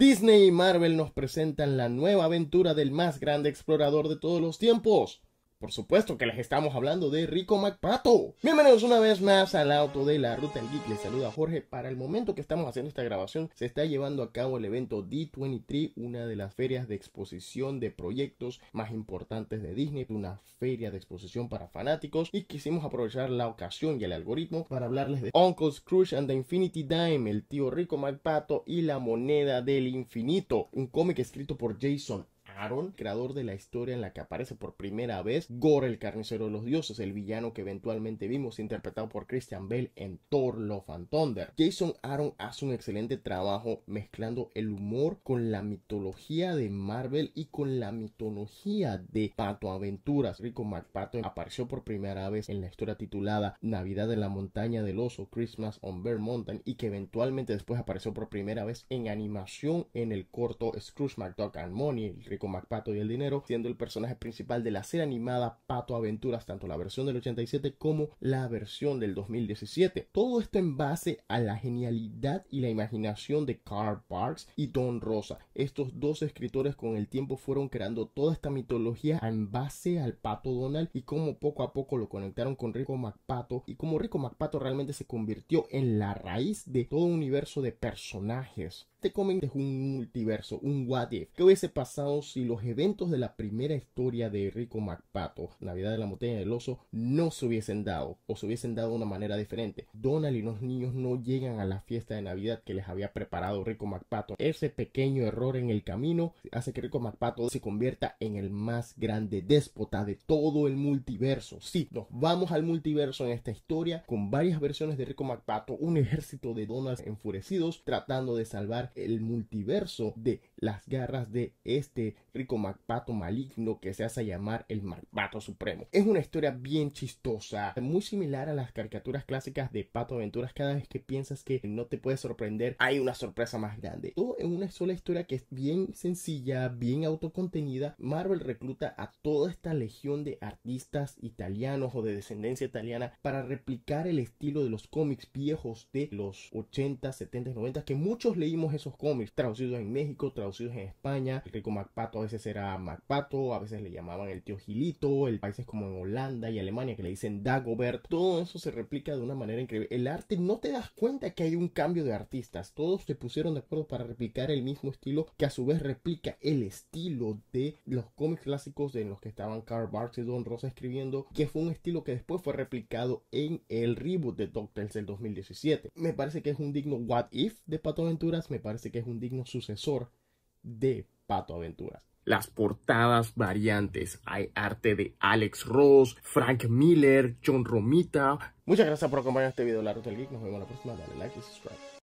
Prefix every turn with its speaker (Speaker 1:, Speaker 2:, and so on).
Speaker 1: Disney y Marvel nos presentan la nueva aventura del más grande explorador de todos los tiempos, por supuesto que les estamos hablando de Rico McPato Bienvenidos una vez más al auto de la Ruta del Geek. Les saluda Jorge. Para el momento que estamos haciendo esta grabación, se está llevando a cabo el evento D23, una de las ferias de exposición de proyectos más importantes de Disney, una feria de exposición para fanáticos. Y quisimos aprovechar la ocasión y el algoritmo para hablarles de Uncle Scrooge and the Infinity Dime, el tío Rico McPato y la moneda del infinito, un cómic escrito por Jason Aaron, creador de la historia en la que aparece por primera vez Gore el carnicero de los dioses, el villano que eventualmente vimos interpretado por Christian Bale en Thor Love and Thunder. Jason Aaron hace un excelente trabajo mezclando el humor con la mitología de Marvel y con la mitología de Pato Aventuras. Rico McPato apareció por primera vez en la historia titulada Navidad en la montaña del oso, Christmas on Bear Mountain y que eventualmente después apareció por primera vez en animación en el corto Scrooge McDuck and Money. Rico MacPato y el dinero, siendo el personaje principal de la serie animada Pato Aventuras, tanto la versión del 87 como la versión del 2017. Todo esto en base a la genialidad y la imaginación de Carl Parks y Don Rosa. Estos dos escritores con el tiempo fueron creando toda esta mitología en base al Pato Donald y cómo poco a poco lo conectaron con Rico MacPato y cómo Rico MacPato realmente se convirtió en la raíz de todo un universo de personajes. Este cómic es un multiverso, un what if. ¿Qué hubiese pasado si si los eventos de la primera historia de Rico MacPato, Navidad de la Montaña del Oso, no se hubiesen dado o se hubiesen dado de una manera diferente. Donald y los niños no llegan a la fiesta de Navidad que les había preparado Rico MacPato. Ese pequeño error en el camino hace que Rico MacPato se convierta en el más grande déspota de todo el multiverso. Sí, nos vamos al multiverso en esta historia con varias versiones de Rico MacPato, un ejército de Donald enfurecidos tratando de salvar el multiverso de las garras de este rico MacPato maligno que se hace llamar el MacPato Supremo. Es una historia bien chistosa, muy similar a las caricaturas clásicas de Pato Aventuras. Cada vez que piensas que no te puede sorprender, hay una sorpresa más grande. Todo en una sola historia que es bien sencilla, bien autocontenida. Marvel recluta a toda esta legión de artistas italianos o de descendencia italiana para replicar el estilo de los cómics viejos de los 80, 70, 90, que muchos leímos esos cómics traducidos en México, traducidos en España. rico MacPato a veces era Pato, a veces le llamaban el tío Gilito, el países como en Holanda y Alemania que le dicen Dagobert, todo eso se replica de una manera increíble. El arte no te das cuenta que hay un cambio de artistas, todos se pusieron de acuerdo para replicar el mismo estilo que a su vez replica el estilo de los cómics clásicos en los que estaban Carl Barth y Don Rosa escribiendo, que fue un estilo que después fue replicado en el reboot de Doctors del 2017. Me parece que es un digno What If de Pato Aventuras, me parece que es un digno sucesor de Pato Aventura. Las portadas variantes. Hay arte de Alex Ross, Frank Miller, John Romita. Muchas gracias por acompañar este video, la Ruta del Geek. Nos vemos la próxima. Dale like y subscribe.